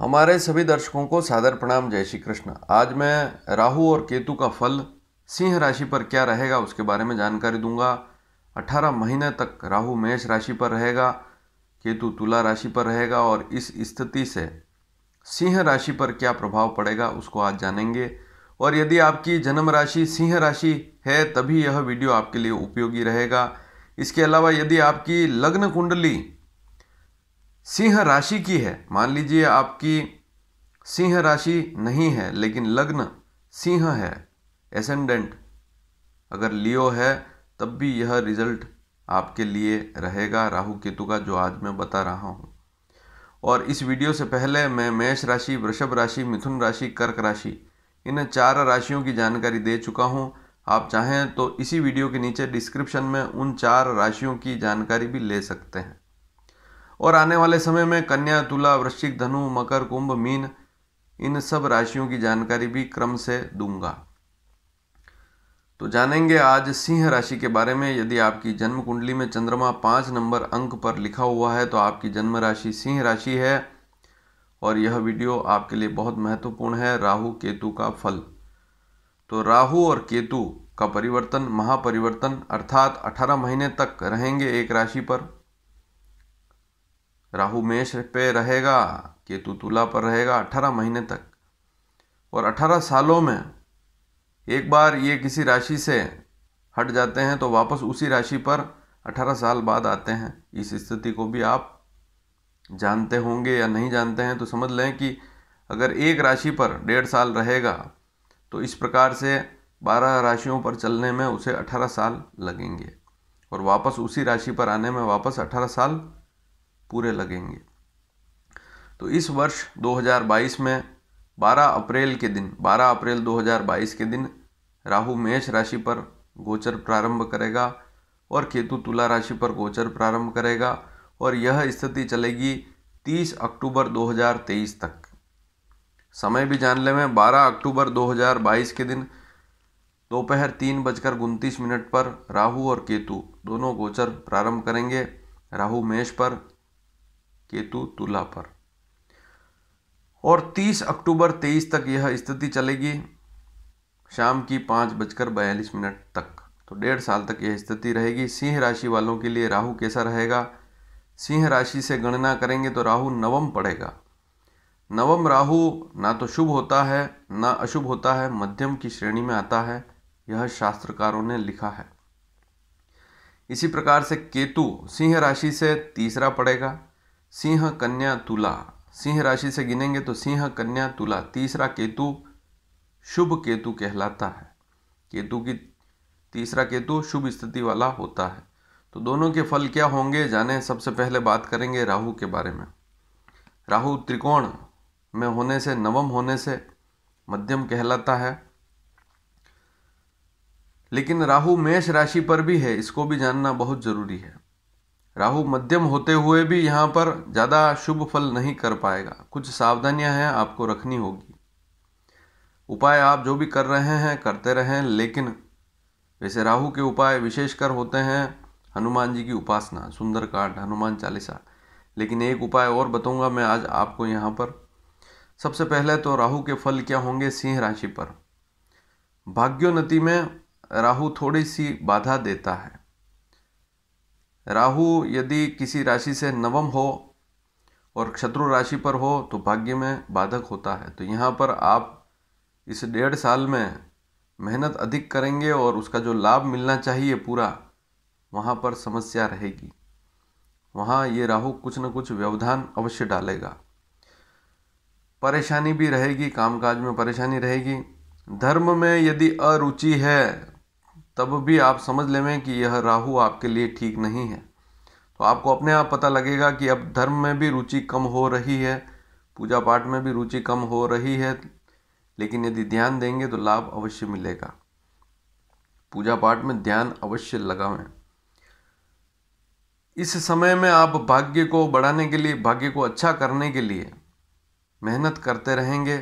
हमारे सभी दर्शकों को सादर प्रणाम जय श्री कृष्ण आज मैं राहु और केतु का फल सिंह राशि पर क्या रहेगा उसके बारे में जानकारी दूंगा 18 महीने तक राहु मेष राशि पर रहेगा केतु तुला राशि पर रहेगा और इस स्थिति से सिंह राशि पर क्या प्रभाव पड़ेगा उसको आज जानेंगे और यदि आपकी जन्म राशि सिंह राशि है तभी यह वीडियो आपके लिए उपयोगी रहेगा इसके अलावा यदि आपकी लग्न कुंडली सिंह राशि की है मान लीजिए आपकी सिंह राशि नहीं है लेकिन लग्न सिंह है एसेंडेंट अगर लियो है तब भी यह रिजल्ट आपके लिए रहेगा राहु केतु का जो आज मैं बता रहा हूँ और इस वीडियो से पहले मैं मेष राशि वृषभ राशि मिथुन राशि कर्क राशि इन चार राशियों की जानकारी दे चुका हूँ आप चाहें तो इसी वीडियो के नीचे डिस्क्रिप्शन में उन चार राशियों की जानकारी भी ले सकते हैं और आने वाले समय में कन्या तुला वृश्चिक धनु मकर कुंभ मीन इन सब राशियों की जानकारी भी क्रम से दूंगा तो जानेंगे आज सिंह राशि के बारे में यदि आपकी जन्म कुंडली में चंद्रमा पाँच नंबर अंक पर लिखा हुआ है तो आपकी जन्म राशि सिंह राशि है और यह वीडियो आपके लिए बहुत महत्वपूर्ण है राहु केतु का फल तो राहु और केतु का परिवर्तन महापरिवर्तन अर्थात 18 महीने तक रहेंगे एक राशि पर राहु मेष पे रहेगा केतु तुला पर रहेगा अठारह महीने तक और अठारह सालों में एक बार ये किसी राशि से हट जाते हैं तो वापस उसी राशि पर अठारह साल बाद आते हैं इस स्थिति को भी आप जानते होंगे या नहीं जानते हैं तो समझ लें कि अगर एक राशि पर डेढ़ साल रहेगा तो इस प्रकार से बारह राशियों पर चलने में उसे अठारह साल लगेंगे और वापस उसी राशि पर आने में वापस अठारह साल पूरे लगेंगे तो इस वर्ष 2022 में 12 अप्रैल के दिन 12 अप्रैल 2022 के दिन राहु मेष राशि पर गोचर प्रारंभ करेगा और केतु तुला राशि पर गोचर प्रारंभ करेगा और यह स्थिति चलेगी 30 अक्टूबर 2023 तक समय भी जान ले में 12 अक्टूबर 2022 के दिन दोपहर तीन बजकर उनतीस मिनट पर राहु और केतु दोनों गोचर प्रारंभ करेंगे राहु मेष पर केतु तुला पर और 30 अक्टूबर 23 तक यह स्थिति चलेगी शाम की पाँच बजकर बयालीस मिनट तक तो डेढ़ साल तक यह स्थिति रहेगी सिंह राशि वालों के लिए राहु कैसा रहेगा सिंह राशि से गणना करेंगे तो राहु नवम पड़ेगा नवम राहु ना तो शुभ होता है ना अशुभ होता है मध्यम की श्रेणी में आता है यह शास्त्रकारों ने लिखा है इसी प्रकार से केतु सिंह राशि से तीसरा पड़ेगा सिंह कन्या तुला सिंह राशि से गिनेंगे तो सिंह कन्या तुला तीसरा केतु शुभ केतु कहलाता है केतु की तीसरा केतु शुभ स्थिति वाला होता है तो दोनों के फल क्या होंगे जाने सबसे पहले बात करेंगे राहु के बारे में राहु त्रिकोण में होने से नवम होने से मध्यम कहलाता है लेकिन राहु मेष राशि पर भी है इसको भी जानना बहुत ज़रूरी है राहु मध्यम होते हुए भी यहाँ पर ज़्यादा शुभ फल नहीं कर पाएगा कुछ सावधानियाँ हैं आपको रखनी होगी उपाय आप जो भी कर रहे हैं करते रहें लेकिन वैसे राहु के उपाय विशेषकर होते हैं हनुमान जी की उपासना सुंदरकांड हनुमान चालीसा लेकिन एक उपाय और बताऊंगा मैं आज आपको यहाँ पर सबसे पहले तो राहु के फल क्या होंगे सिंह राशि पर भाग्योन्नति में राहु थोड़ी सी बाधा देता है राहु यदि किसी राशि से नवम हो और शत्रु राशि पर हो तो भाग्य में बाधक होता है तो यहाँ पर आप इस डेढ़ साल में मेहनत अधिक करेंगे और उसका जो लाभ मिलना चाहिए पूरा वहाँ पर समस्या रहेगी वहाँ ये राहु कुछ न कुछ व्यवधान अवश्य डालेगा परेशानी भी रहेगी कामकाज में परेशानी रहेगी धर्म में यदि अरुचि है तब भी आप समझ लेवें कि यह राहु आपके लिए ठीक नहीं है तो आपको अपने आप पता लगेगा कि अब धर्म में भी रुचि कम हो रही है पूजा पाठ में भी रुचि कम हो रही है लेकिन यदि ध्यान देंगे तो लाभ अवश्य मिलेगा पूजा पाठ में ध्यान अवश्य लगावें इस समय में आप भाग्य को बढ़ाने के लिए भाग्य को अच्छा करने के लिए मेहनत करते रहेंगे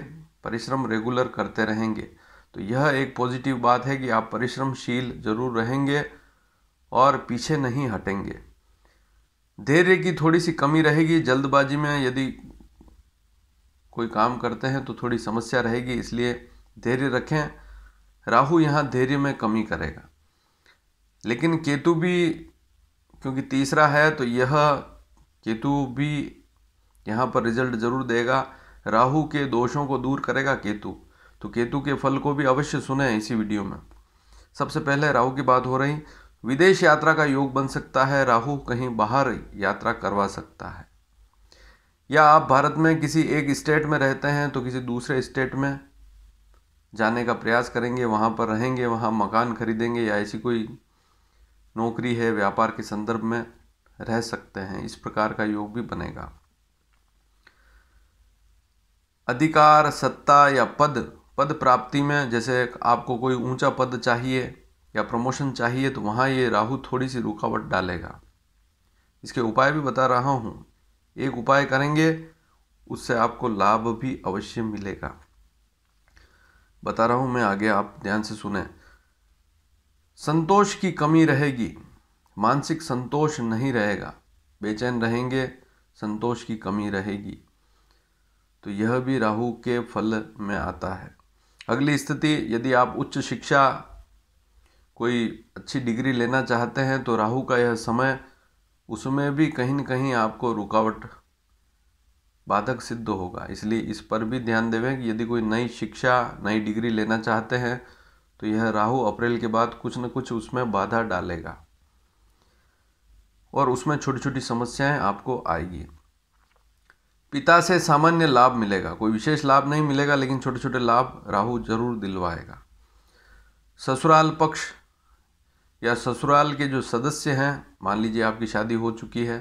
परिश्रम रेगुलर करते रहेंगे तो यह एक पॉजिटिव बात है कि आप परिश्रमशील जरूर रहेंगे और पीछे नहीं हटेंगे धैर्य की थोड़ी सी कमी रहेगी जल्दबाजी में यदि कोई काम करते हैं तो थोड़ी समस्या रहेगी इसलिए धैर्य रखें राहु यहाँ धैर्य में कमी करेगा लेकिन केतु भी क्योंकि तीसरा है तो यह केतु भी यहाँ पर रिजल्ट ज़रूर देगा राहु के दोषों को दूर करेगा केतु तो केतु के फल को भी अवश्य सुने इसी वीडियो में सबसे पहले राहु की बात हो रही विदेश यात्रा का योग बन सकता है राहु कहीं बाहर यात्रा करवा सकता है या आप भारत में किसी एक स्टेट में रहते हैं तो किसी दूसरे स्टेट में जाने का प्रयास करेंगे वहाँ पर रहेंगे वहाँ मकान खरीदेंगे या ऐसी कोई नौकरी है व्यापार के संदर्भ में रह सकते हैं इस प्रकार का योग भी बनेगा अधिकार सत्ता या पद पद प्राप्ति में जैसे आपको कोई ऊंचा पद चाहिए या प्रमोशन चाहिए तो वहाँ ये राहु थोड़ी सी रुकावट डालेगा इसके उपाय भी बता रहा हूँ एक उपाय करेंगे उससे आपको लाभ भी अवश्य मिलेगा बता रहा हूँ मैं आगे आप ध्यान से सुने संतोष की कमी रहेगी मानसिक संतोष नहीं रहेगा बेचैन रहेंगे संतोष की कमी रहेगी तो यह भी राहु के फल में आता है अगली स्थिति यदि आप उच्च शिक्षा कोई अच्छी डिग्री लेना चाहते हैं तो राहु का यह समय उसमें भी कहीं ना कहीं आपको रुकावट बाधक सिद्ध होगा इसलिए इस पर भी ध्यान देवें कि यदि कोई नई शिक्षा नई डिग्री लेना चाहते हैं तो यह राहु अप्रैल के बाद कुछ न कुछ उसमें बाधा डालेगा और उसमें छोटी छोटी समस्याएं आपको आएगी पिता से सामान्य लाभ मिलेगा कोई विशेष लाभ नहीं मिलेगा लेकिन छोटे छोटे लाभ राहु जरूर दिलवाएगा ससुराल पक्ष या ससुराल के जो सदस्य हैं मान लीजिए आपकी शादी हो चुकी है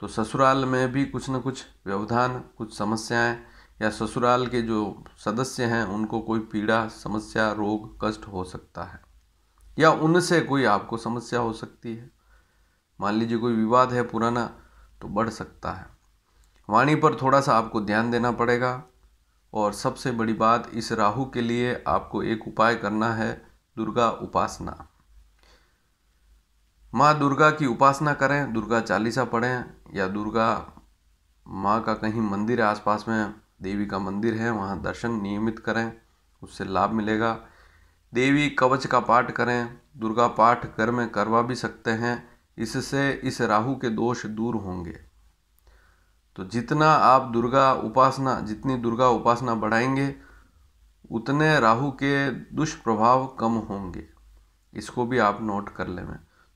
तो ससुराल में भी कुछ न कुछ व्यवधान कुछ समस्याएं या ससुराल के जो सदस्य हैं उनको कोई पीड़ा समस्या रोग कष्ट हो सकता है या उनसे कोई आपको समस्या हो सकती है मान लीजिए कोई विवाद है पुराना तो बढ़ सकता है वाणी पर थोड़ा सा आपको ध्यान देना पड़ेगा और सबसे बड़ी बात इस राहु के लिए आपको एक उपाय करना है दुर्गा उपासना माँ दुर्गा की उपासना करें दुर्गा चालीसा पढ़ें या दुर्गा माँ का कहीं मंदिर है आसपास में देवी का मंदिर है वहाँ दर्शन नियमित करें उससे लाभ मिलेगा देवी कवच का पाठ करें दुर्गा पाठ घर में करवा भी सकते हैं इससे इस राहु के दोष दूर होंगे तो जितना आप दुर्गा उपासना जितनी दुर्गा उपासना बढ़ाएंगे उतने राहु के दुष्प्रभाव कम होंगे इसको भी आप नोट कर लें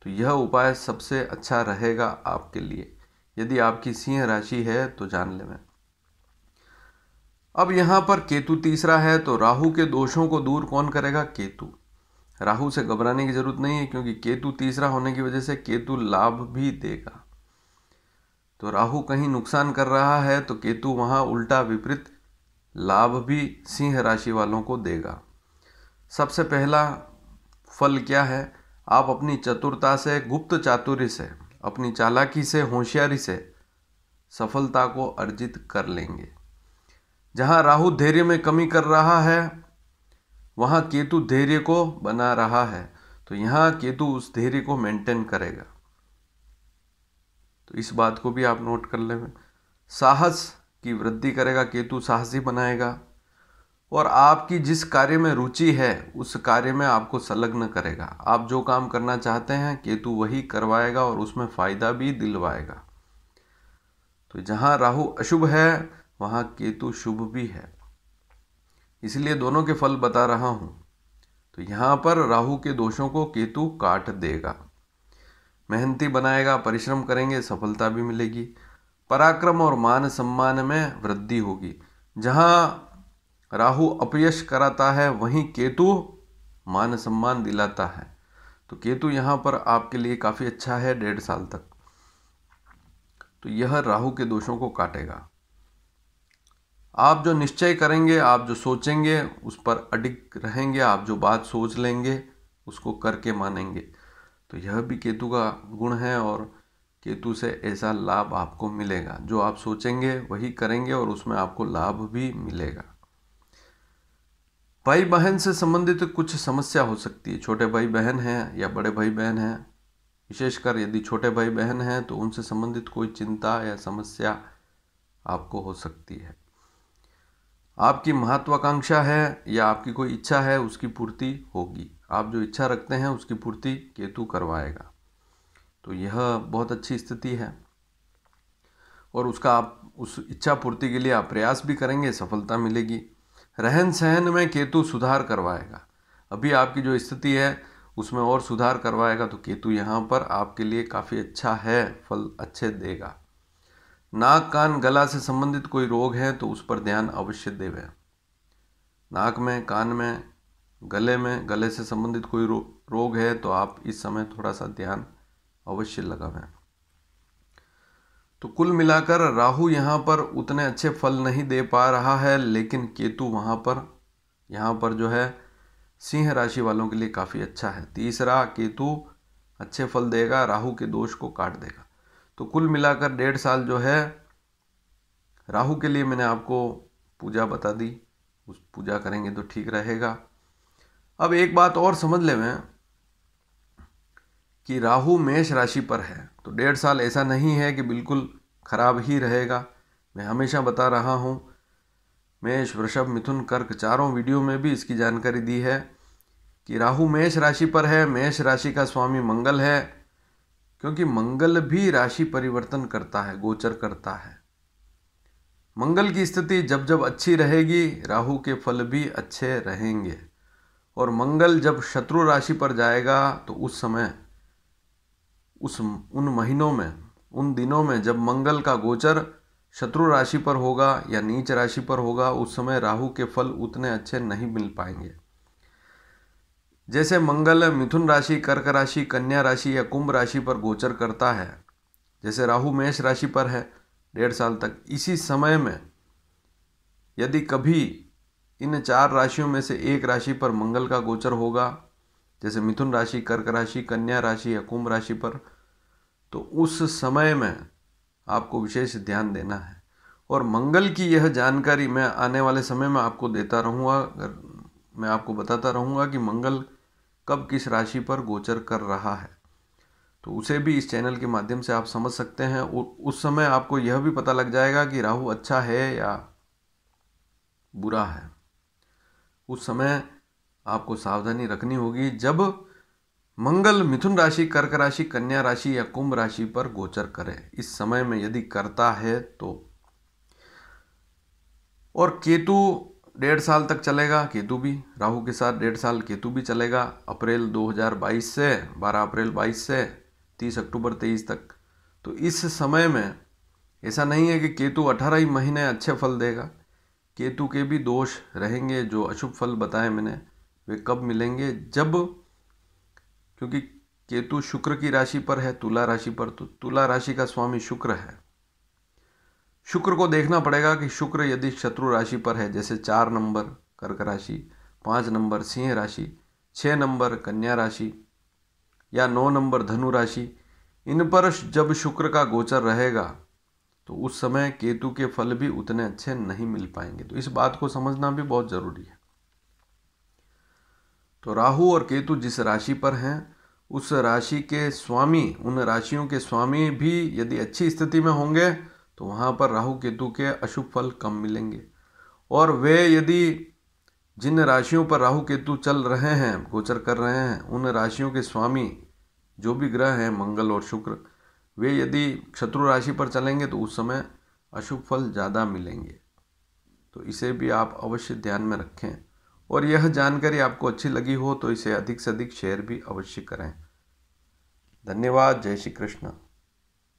तो यह उपाय सबसे अच्छा रहेगा आपके लिए यदि आपकी सिंह राशि है तो जान ले अब यहाँ पर केतु तीसरा है तो राहु के दोषों को दूर कौन करेगा केतु राहु से घबराने की जरूरत नहीं है क्योंकि केतु तीसरा होने की वजह से केतु लाभ भी देगा तो राहु कहीं नुकसान कर रहा है तो केतु वहाँ उल्टा विपरीत लाभ भी सिंह राशि वालों को देगा सबसे पहला फल क्या है आप अपनी चतुरता से गुप्त चातुर्य से अपनी चालाकी से होशियारी से सफलता को अर्जित कर लेंगे जहाँ राहु धैर्य में कमी कर रहा है वहाँ केतु धैर्य को बना रहा है तो यहाँ केतु उस धैर्य को मेंटेन करेगा तो इस बात को भी आप नोट कर ले साहस की वृद्धि करेगा केतु साहसी बनाएगा और आपकी जिस कार्य में रुचि है उस कार्य में आपको संलग्न करेगा आप जो काम करना चाहते हैं केतु वही करवाएगा और उसमें फ़ायदा भी दिलवाएगा तो जहां राहु अशुभ है वहाँ केतु शुभ भी है इसलिए दोनों के फल बता रहा हूं तो यहाँ पर राहु के दोषों को केतु काट देगा मेहनती बनाएगा परिश्रम करेंगे सफलता भी मिलेगी पराक्रम और मान सम्मान में वृद्धि होगी जहाँ राहु अपयश कराता है वहीं केतु मान सम्मान दिलाता है तो केतु यहाँ पर आपके लिए काफ़ी अच्छा है डेढ़ साल तक तो यह राहु के दोषों को काटेगा आप जो निश्चय करेंगे आप जो सोचेंगे उस पर अडिग रहेंगे आप जो बात सोच लेंगे उसको करके मानेंगे तो यह भी केतु का गुण है और केतु से ऐसा लाभ आपको मिलेगा जो आप सोचेंगे वही करेंगे और उसमें आपको लाभ भी मिलेगा भाई बहन से संबंधित कुछ समस्या हो सकती है छोटे भाई बहन हैं या बड़े भाई बहन हैं विशेषकर यदि छोटे भाई बहन हैं तो उनसे संबंधित कोई चिंता या समस्या आपको हो सकती है आपकी महत्वाकांक्षा है या आपकी कोई इच्छा है उसकी पूर्ति होगी आप जो इच्छा रखते हैं उसकी पूर्ति केतु करवाएगा तो यह बहुत अच्छी स्थिति है और उसका आप उस इच्छा पूर्ति के लिए आप प्रयास भी करेंगे सफलता मिलेगी रहन सहन में केतु सुधार करवाएगा अभी आपकी जो स्थिति है उसमें और सुधार करवाएगा तो केतु यहाँ पर आपके लिए काफ़ी अच्छा है फल अच्छे देगा नाक कान गला से संबंधित कोई रोग है तो उस पर ध्यान अवश्य देवें नाक में कान में गले में गले से संबंधित कोई रो, रोग है तो आप इस समय थोड़ा सा ध्यान अवश्य लगावें तो कुल मिलाकर राहु यहाँ पर उतने अच्छे फल नहीं दे पा रहा है लेकिन केतु वहाँ पर यहाँ पर जो है सिंह राशि वालों के लिए काफ़ी अच्छा है तीसरा केतु अच्छे फल देगा राहु के दोष को काट देगा तो कुल मिलाकर डेढ़ साल जो है राहु के लिए मैंने आपको पूजा बता दी उस पूजा करेंगे तो ठीक रहेगा अब एक बात और समझ ले मैं कि राहु मेष राशि पर है तो डेढ़ साल ऐसा नहीं है कि बिल्कुल खराब ही रहेगा मैं हमेशा बता रहा हूँ मेष वृषभ मिथुन कर्क चारों वीडियो में भी इसकी जानकारी दी है कि राहु मेष राशि पर है मेष राशि का स्वामी मंगल है क्योंकि मंगल भी राशि परिवर्तन करता है गोचर करता है मंगल की स्थिति जब जब अच्छी रहेगी राहु के फल भी अच्छे रहेंगे और मंगल जब शत्रु राशि पर जाएगा तो उस समय उस उन महीनों में उन दिनों में जब मंगल का गोचर शत्रु राशि पर होगा या नीच राशि पर होगा उस समय राहु के फल उतने अच्छे नहीं मिल पाएंगे जैसे मंगल मिथुन राशि कर्क राशि कन्या राशि या कुंभ राशि पर गोचर करता है जैसे राहु मेष राशि पर है डेढ़ साल तक इसी समय में यदि कभी इन चार राशियों में से एक राशि पर मंगल का गोचर होगा जैसे मिथुन राशि कर्क राशि कन्या राशि या कुंभ राशि पर तो उस समय में आपको विशेष ध्यान देना है और मंगल की यह जानकारी मैं आने वाले समय में आपको देता रहूँगा मैं आपको बताता रहूँगा कि मंगल कब किस राशि पर गोचर कर रहा है तो उसे भी इस चैनल के माध्यम से आप समझ सकते हैं उस समय आपको यह भी पता लग जाएगा कि राहु अच्छा है या बुरा है उस समय आपको सावधानी रखनी होगी जब मंगल मिथुन राशि कर्क राशि कन्या राशि या कुंभ राशि पर गोचर करे इस समय में यदि करता है तो और केतु डेढ़ साल तक चलेगा केतु भी राहु के साथ डेढ़ साल केतु भी चलेगा अप्रैल 2022 से 12 अप्रैल 22 से 30 अक्टूबर 23 तक तो इस समय में ऐसा नहीं है कि केतु 18 ही महीने अच्छे फल देगा केतु के भी दोष रहेंगे जो अशुभ फल बताए मैंने वे कब मिलेंगे जब क्योंकि केतु शुक्र की राशि पर है तुला राशि पर तो तुला राशि का स्वामी शुक्र है शुक्र को देखना पड़ेगा कि शुक्र यदि शत्रु राशि पर है जैसे चार नंबर कर्क राशि पाँच नंबर सिंह राशि छः नंबर कन्या राशि या नौ नंबर धनु राशि इन पर जब शुक्र का गोचर रहेगा तो उस समय केतु के फल भी उतने अच्छे नहीं मिल पाएंगे तो इस बात को समझना भी बहुत ज़रूरी है तो राहु और केतु जिस राशि पर हैं उस राशि के स्वामी उन राशियों के स्वामी भी यदि अच्छी स्थिति में होंगे तो वहाँ पर राहु केतु के अशुभ फल कम मिलेंगे और वे यदि जिन राशियों पर राहु केतु चल रहे हैं गोचर कर रहे हैं उन राशियों के स्वामी जो भी ग्रह हैं मंगल और शुक्र वे यदि शत्रु राशि पर चलेंगे तो उस समय अशुभ फल ज़्यादा मिलेंगे तो इसे भी आप अवश्य ध्यान में रखें और यह जानकारी आपको अच्छी लगी हो तो इसे अधिक से अधिक शेयर भी अवश्य करें धन्यवाद जय श्री कृष्ण